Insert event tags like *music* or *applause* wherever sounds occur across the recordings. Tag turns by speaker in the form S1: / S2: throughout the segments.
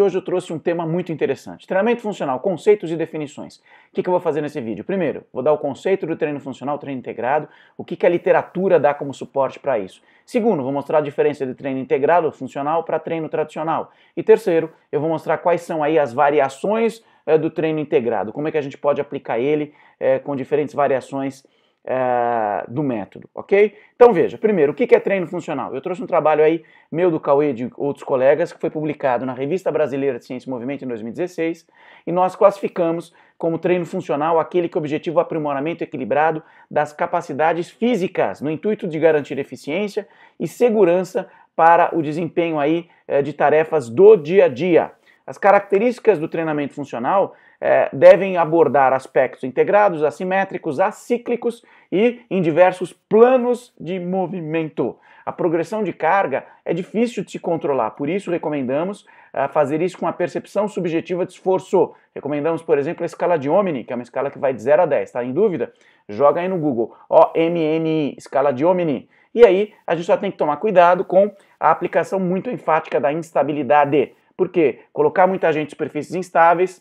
S1: hoje eu trouxe um tema muito interessante. Treinamento funcional, conceitos e definições. O que, que eu vou fazer nesse vídeo? Primeiro, vou dar o conceito do treino funcional, treino integrado, o que, que a literatura dá como suporte para isso. Segundo, vou mostrar a diferença de treino integrado, funcional, para treino tradicional. E terceiro, eu vou mostrar quais são aí as variações é, do treino integrado, como é que a gente pode aplicar ele é, com diferentes variações eh, do método, ok? Então veja, primeiro, o que é treino funcional? Eu trouxe um trabalho aí meu do Cauê e de outros colegas que foi publicado na Revista Brasileira de Ciência e Movimento em 2016 e nós classificamos como treino funcional aquele que objetiva é o aprimoramento equilibrado das capacidades físicas no intuito de garantir eficiência e segurança para o desempenho aí eh, de tarefas do dia a dia, as características do treinamento funcional é, devem abordar aspectos integrados, assimétricos, acíclicos e em diversos planos de movimento. A progressão de carga é difícil de se controlar, por isso recomendamos é, fazer isso com a percepção subjetiva de esforço. Recomendamos, por exemplo, a escala de Omni, que é uma escala que vai de 0 a 10. Está em dúvida? Joga aí no Google, O-M-N-I, escala de Omni. E aí a gente só tem que tomar cuidado com a aplicação muito enfática da instabilidade porque colocar muita gente em superfícies instáveis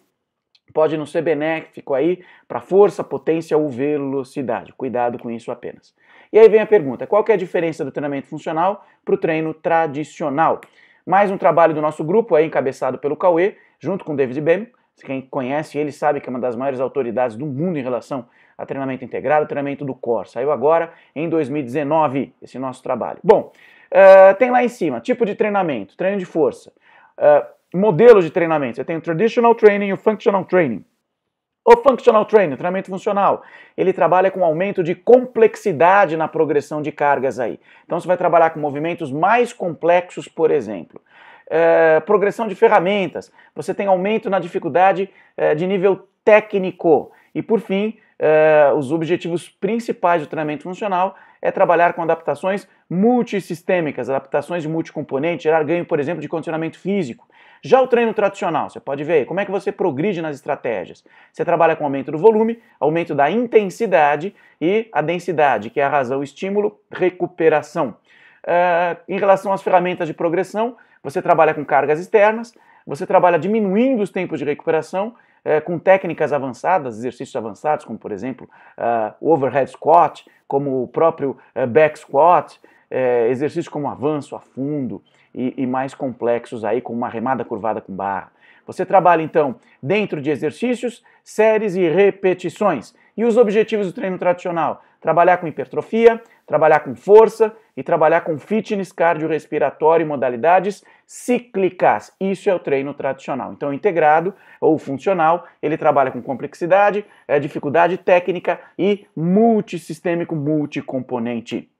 S1: pode não ser benéfico aí para força, potência ou velocidade. Cuidado com isso apenas. E aí vem a pergunta: qual é a diferença do treinamento funcional para o treino tradicional? Mais um trabalho do nosso grupo aí encabeçado pelo Cauê, junto com o David Bem. Quem conhece ele sabe que é uma das maiores autoridades do mundo em relação a treinamento integrado, treinamento do core. Saiu agora em 2019 esse nosso trabalho. Bom, uh, tem lá em cima tipo de treinamento, treino de força. Eh, modelos de treinamento. Você tem o traditional training e o functional training. O functional training, treinamento funcional, ele trabalha com aumento de complexidade na progressão de cargas aí. Então você vai trabalhar com movimentos mais complexos, por exemplo. Eh, progressão de ferramentas, você tem aumento na dificuldade eh, de nível técnico. E por fim, os objetivos principais do treinamento funcional é trabalhar com adaptações multissistêmicas, adaptações de multicomponente, gerar ganho, por exemplo, de condicionamento físico. Já o treino tradicional, você pode ver como é que você progride nas estratégias. Você trabalha com aumento do volume, aumento da intensidade e a densidade, que é a razão estímulo, recuperação. Uh, em relação às ferramentas de progressão, você trabalha com cargas externas, você trabalha diminuindo os tempos de recuperação é, com técnicas avançadas, exercícios avançados, como por exemplo ah, o uh, overhead squat, como o próprio uh, back squat, eh, exercícios como avanço a fundo e, e mais complexos aí, como uma remada curvada com barra. Você trabalha então dentro de exercícios, séries e repetições. E os objetivos do treino tradicional? Trabalhar com hipertrofia, trabalhar com força e trabalhar com fitness cardiorrespiratório e modalidades cíclicas. Isso é o treino tradicional. Então, integrado ou funcional, ele trabalha com complexidade, eh, dificuldade técnica e multissistêmico, multicomponente.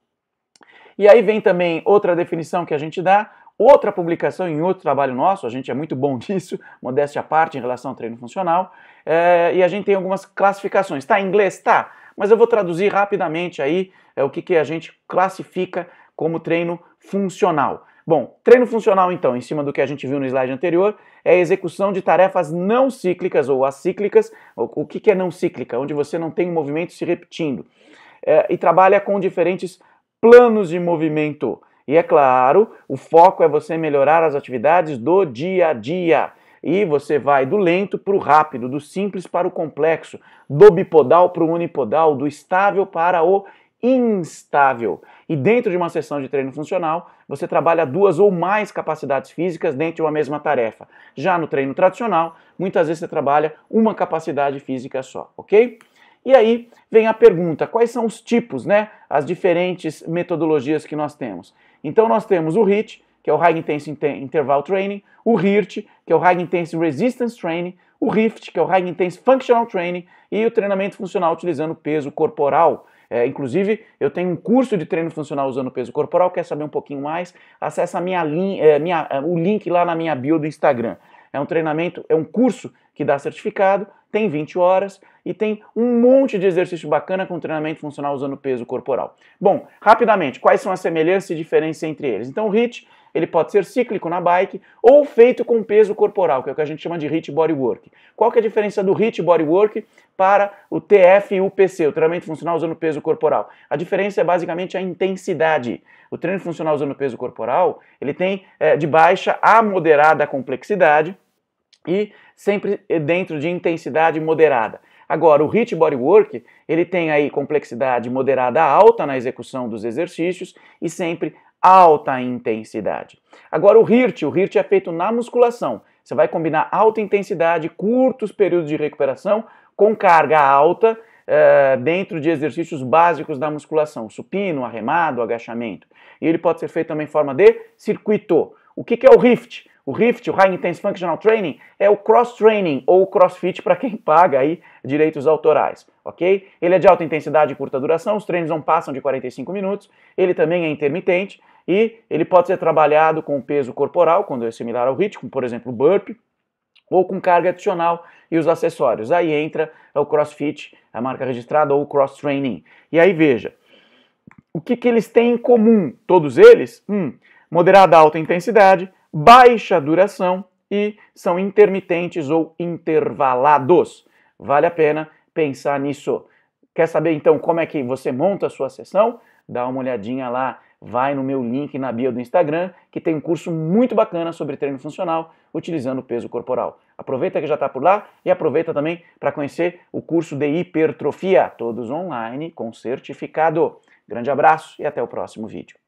S1: E aí vem também outra definição que a gente dá, outra publicação em outro trabalho nosso, a gente é muito bom *laughs* nisso, modéstia à parte em relação ao treino funcional, é, e a gente tem algumas classificações. Está em inglês? Tá, mas eu vou traduzir rapidamente aí é, o que, que a gente classifica como treino funcional. Bom, treino funcional, então, em cima do que a gente viu no slide anterior, é a execução de tarefas não cíclicas ou acíclicas. O que é não cíclica? Onde você não tem o um movimento se repetindo. É, e trabalha com diferentes planos de movimento. E é claro, o foco é você melhorar as atividades do dia a dia. E você vai do lento para o rápido, do simples para o complexo, do bipodal para o unipodal, do estável para o instável. E dentro de uma sessão de treino funcional, você trabalha duas ou mais capacidades físicas dentro de uma mesma tarefa. Já no treino tradicional, muitas vezes você trabalha uma capacidade física só, ok? E aí vem a pergunta: quais são os tipos, né? As diferentes metodologias que nós temos. Então nós temos o HIT, que é o High Intense Interval Training, o HIRT, que é o High Intense Resistance Training, o RIFT, que é o High Intense Functional Training, e o treinamento funcional utilizando peso corporal. É, inclusive, eu tenho um curso de treino funcional usando peso corporal. Quer saber um pouquinho mais? Acesse minha, é, minha, o link lá na minha bio do Instagram. É um treinamento, é um curso que dá certificado tem 20 horas e tem um monte de exercício bacana com treinamento funcional usando peso corporal. Bom, rapidamente, quais são as semelhanças e diferenças entre eles? Então, o HIIT, ele pode ser cíclico na bike ou feito com peso corporal, que é o que a gente chama de HIIT Bodywork. Qual que é a diferença do HIIT Bodywork para o TF e o PC, o treinamento funcional usando peso corporal? A diferença é basicamente a intensidade. O treino funcional usando peso corporal, ele tem é, de baixa a moderada complexidade, e sempre eh, dentro de intensidade moderada. Agora, o HIIT Bodywork, ele tem aí complexidade moderada alta na execução dos exercícios e sempre alta intensidade. Agora, o HIRT, o HIRT é feito na musculação. Você vai combinar alta intensidade, curtos períodos de recuperação com carga alta uh, dentro de exercícios básicos da musculação, supino, arremado, agachamento. E ele pode ser feito também em forma de circuito. O que, que é o RIFT? O Rift, o High Intense Functional Training, é o cross-training ou crossfit para quem paga aí direitos autorais, ok? Ele é de alta intensidade e curta duração, os treinos não passam de 45 minutos, ele também é intermitente e ele pode ser trabalhado com peso corporal, quando é similar ao HIIT, como por exemplo o burpee, ou com carga adicional e os acessórios. Aí entra o CrossFit, a marca registrada, ou o Cross Training. E aí veja, o que, que eles têm em comum? Todos eles? Hum, moderada alta intensidade, baixa duração e são intermitentes ou intervalados. Vale a pena pensar nisso. Quer saber então como é que você monta a sua sessão? Dá uma olhadinha lá, vai no meu link na bio do Instagram, que tem um curso muito bacana sobre treino funcional utilizando peso corporal. Aproveita que já está por lá e aproveita também para conhecer o curso de hipertrofia, todos online com certificado. Grande abraço e até o próximo vídeo.